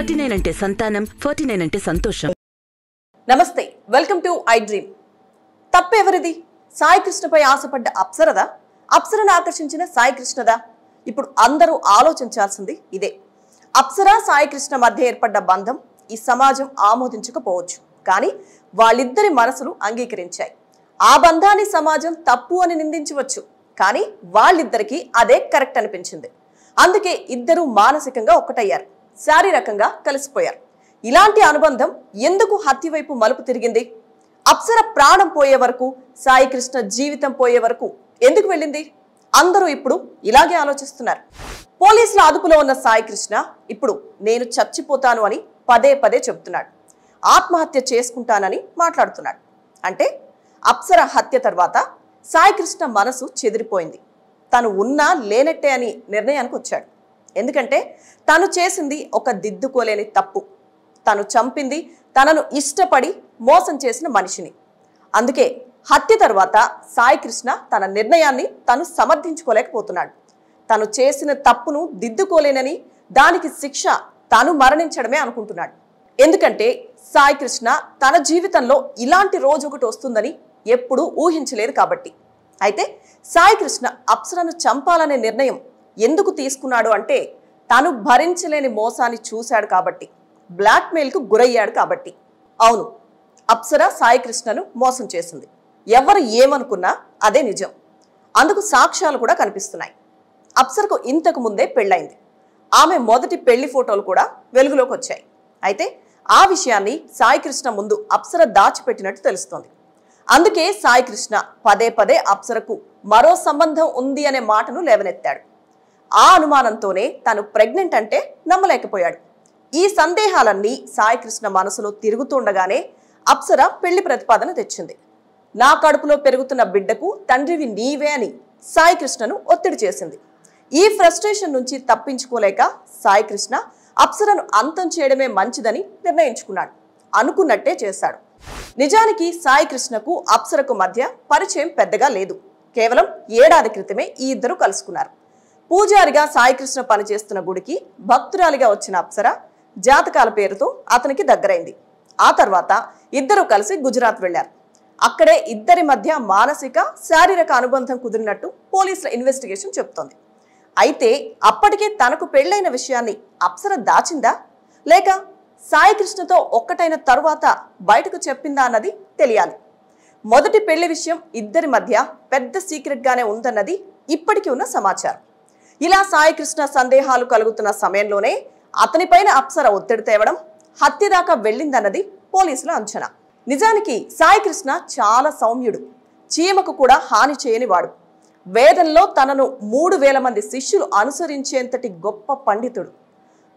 forty nine అంటే సంతానం forty nine అంటే సంతోషం నమస్తే వెల్కమ్ టు ఐ డ్రీమ్ తప్పెవరిది సాయి కృష్ణపై ఆశపడ్డ అప్సరదా అప్సరను ఆకర్షించిన సాయికృష్ణదా ఇప్పుడు అందరూ ఆలోచించాల్సింది ఇదే అప్సర సాయికృష్ణ మధ్య ఏర్పడ్డ బంధం ఈ సమాజం ఆమోదించకపోవచ్చు కానీ వాళ్ళిద్దరి మనసులు అంగీకరించాయి ఆ బంధాన్ని సమాజం తప్పు అని నిందించవచ్చు కానీ వాళ్ళిద్దరికీ అదే కరెక్ట్ అనిపించింది అందుకే ఇద్దరూ మానసికంగా ఒకటయ్యారు శారీరకంగా కలిసిపోయారు ఇలాంటి అనుబంధం ఎందుకు హత్య వైపు మలుపు తిరిగింది అప్సర ప్రాణం పోయే వరకు సాయికృష్ణ జీవితం పోయే వరకు ఎందుకు వెళ్ళింది అందరూ ఇప్పుడు ఇలాగే ఆలోచిస్తున్నారు పోలీసుల అదుపులో ఉన్న సాయికృష్ణ ఇప్పుడు నేను చచ్చిపోతాను అని పదే పదే చెబుతున్నాడు ఆత్మహత్య చేసుకుంటానని మాట్లాడుతున్నాడు అంటే అప్సర హత్య తర్వాత సాయికృష్ణ మనసు చెదిరిపోయింది తను ఉన్నా లేనట్టే అని నిర్ణయానికి వచ్చాడు ఎందుకంటే తను చేసింది ఒక దిద్దుకోలేని తప్పు తను చంపింది తనను ఇష్టపడి మోసం చేసిన మనిషిని అందుకే హత్య తర్వాత సాయికృష్ణ తన నిర్ణయాన్ని తను సమర్థించుకోలేకపోతున్నాడు తను చేసిన తప్పును దిద్దుకోలేనని దానికి శిక్ష తాను మరణించడమే అనుకుంటున్నాడు ఎందుకంటే సాయికృష్ణ తన జీవితంలో ఇలాంటి రోజు ఒకటి వస్తుందని ఎప్పుడూ ఊహించలేదు కాబట్టి అయితే సాయికృష్ణ అప్సరను చంపాలనే నిర్ణయం ఎందుకు తీసుకున్నాడు అంటే తాను భరించలేని మోసాన్ని చూశాడు కాబట్టి బ్లాక్మెయిల్కు గురయ్యాడు కాబట్టి అవును అప్సర సాయికృష్ణను మోసం చేసింది ఎవరు ఏమనుకున్నా అదే నిజం అందుకు సాక్ష్యాలు కూడా కనిపిస్తున్నాయి అప్సరకు ఇంతకు ముందే పెళ్ళైంది ఆమె మొదటి పెళ్లి ఫోటోలు కూడా వెలుగులోకి వచ్చాయి అయితే ఆ విషయాన్ని సాయికృష్ణ ముందు అప్సర దాచిపెట్టినట్టు తెలుస్తోంది అందుకే సాయికృష్ణ పదే పదే అప్సరకు మరో సంబంధం ఉంది అనే మాటను లేవనెత్తాడు ఆ అనుమానంతోనే తను ప్రెగ్నెంట్ అంటే నమ్మలేకపోయాడు ఈ సందేహాలన్నీ సాయికృష్ణ మనసులో తిరుగుతుండగానే అప్సర పెళ్లి ప్రతిపాదన తెచ్చింది నా కడుపులో పెరుగుతున్న బిడ్డకు తండ్రివి నీవే అని సాయికృష్ణను ఒత్తిడి చేసింది ఈ ఫ్రస్ట్రేషన్ నుంచి తప్పించుకోలేక సాయికృష్ణ అప్సరను అంతం చేయడమే మంచిదని నిర్ణయించుకున్నాడు అనుకున్నట్టే చేశాడు నిజానికి సాయికృష్ణకు అప్సరకు మధ్య పరిచయం పెద్దగా లేదు కేవలం ఏడాది క్రితమే ఈ ఇద్దరు కలుసుకున్నారు పూజారిగా సాయికృష్ణ పనిచేస్తున్న గుడికి భక్తురాలిగా వచ్చిన అప్సర జాతకాల పేరుతో అతనికి దగ్గరైంది ఆ తర్వాత ఇద్దరు కలిసి గుజరాత్ వెళ్లారు అక్కడే ఇద్దరి మధ్య మానసిక శారీరక అనుబంధం కుదిరినట్టు పోలీసుల ఇన్వెస్టిగేషన్ చెబుతోంది అయితే అప్పటికే తనకు పెళ్లైన విషయాన్ని అప్సర దాచిందా లేక సాయికృష్ణతో ఒక్కటైన తరువాత బయటకు చెప్పిందా అన్నది తెలియాలి మొదటి పెళ్లి విషయం ఇద్దరి మధ్య పెద్ద సీక్రెట్గానే ఉందన్నది ఇప్పటికీ ఉన్న సమాచారం ఇలా సాయికృష్ణ సందేహాలు కలుగుతున్న సమయంలోనే అతనిపైన అప్సర ఒత్తిడి తేవడం హత్య దాకా వెళ్ళిందన్నది పోలీసుల అంచనా నిజానికి సాయికృష్ణ చాలా సౌమ్యుడు చీమకు కూడా హాని చేయనివాడు వేదంలో తనను మూడు వేల మంది శిష్యులు అనుసరించేంతటి గొప్ప పండితుడు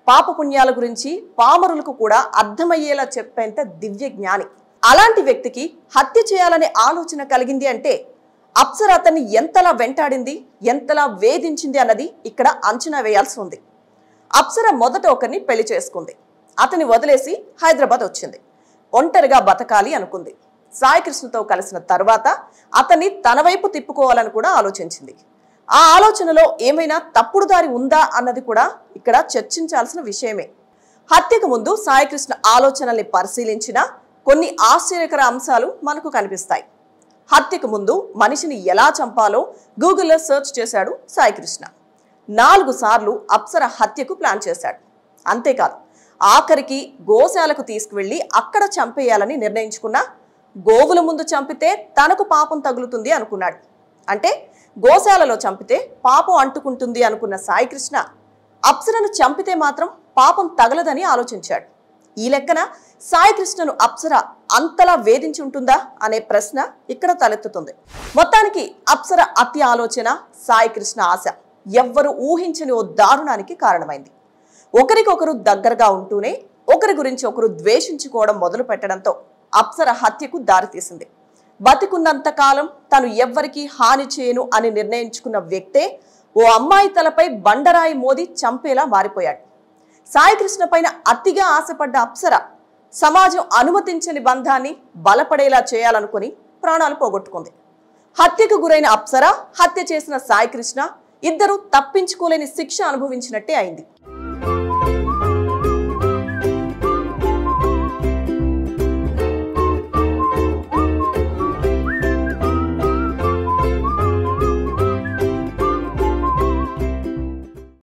పాపపుణ్యాల గురించి పామరులకు కూడా అర్థమయ్యేలా చెప్పేంత దివ్య జ్ఞాని అలాంటి వ్యక్తికి హత్య చేయాలనే ఆలోచన కలిగింది అంటే అప్సర అతన్ని ఎంతలా వెంటాడింది ఎంతలా వేధించింది అన్నది ఇక్కడ అంచనా వేయాల్సి ఉంది అప్సర మొదట ఒకరిని పెళ్లి చేసుకుంది అతని వదిలేసి హైదరాబాద్ వచ్చింది ఒంటరిగా బతకాలి అనుకుంది సాయికృష్ణతో కలిసిన తర్వాత అతన్ని తన వైపు తిప్పుకోవాలని కూడా ఆలోచించింది ఆ ఆలోచనలో ఏమైనా తప్పుడు దారి ఉందా అన్నది కూడా ఇక్కడ చర్చించాల్సిన విషయమే హత్యకు ముందు సాయికృష్ణ ఆలోచనల్ని పరిశీలించిన కొన్ని ఆశ్చర్యకర అంశాలు మనకు కనిపిస్తాయి హత్యకు ముందు మనిషిని ఎలా చంపాలో గూగుల్లో సెర్చ్ చేశాడు సాయికృష్ణ నాలుగు సార్లు అప్సర హత్యకు ప్లాన్ చేశాడు అంతేకాదు ఆఖరికి గోశాలకు తీసుకువెళ్ళి అక్కడ చంపేయాలని నిర్ణయించుకున్న గోవుల ముందు చంపితే తనకు పాపం తగులుతుంది అనుకున్నాడు అంటే గోశాలలో చంపితే పాపం అంటుకుంటుంది అనుకున్న సాయికృష్ణ అప్సరను చంపితే మాత్రం పాపం తగలదని ఆలోచించాడు ఈ లెక్కన సాయికృష్ణను అప్సర అంతలా వేధించి ఉంటుందా అనే ప్రశ్న ఇక్కడ తలెత్తుతుంది మొత్తానికి అప్సర అతి ఆలోచన సాయికృష్ణ ఆశ ఎవ్వరు ఊహించని ఓ దారుణానికి కారణమైంది ఒకరికొకరు దగ్గరగా ఉంటూనే ఒకరి గురించి ఒకరు ద్వేషించుకోవడం మొదలు పెట్టడంతో అప్సర హత్యకు దారితీసింది బతికున్నంత కాలం తను ఎవ్వరికీ హాని చేయను అని నిర్ణయించుకున్న వ్యక్తే ఓ అమ్మాయి తలపై బండరాయి మోది చంపేలా మారిపోయాడు సాయికృష్ణ పైన అతిగా ఆశపడ్డ అప్సర సమాజం అనుమతించని బంధాన్ని బలపడేలా చేయాలనుకుని ప్రాణాలు పోగొట్టుకుంది హత్యకు గురైన అప్సర హత్య చేసిన సాయికృష్ణ ఇద్దరూ తప్పించుకోలేని శిక్ష అనుభవించినట్టే అయింది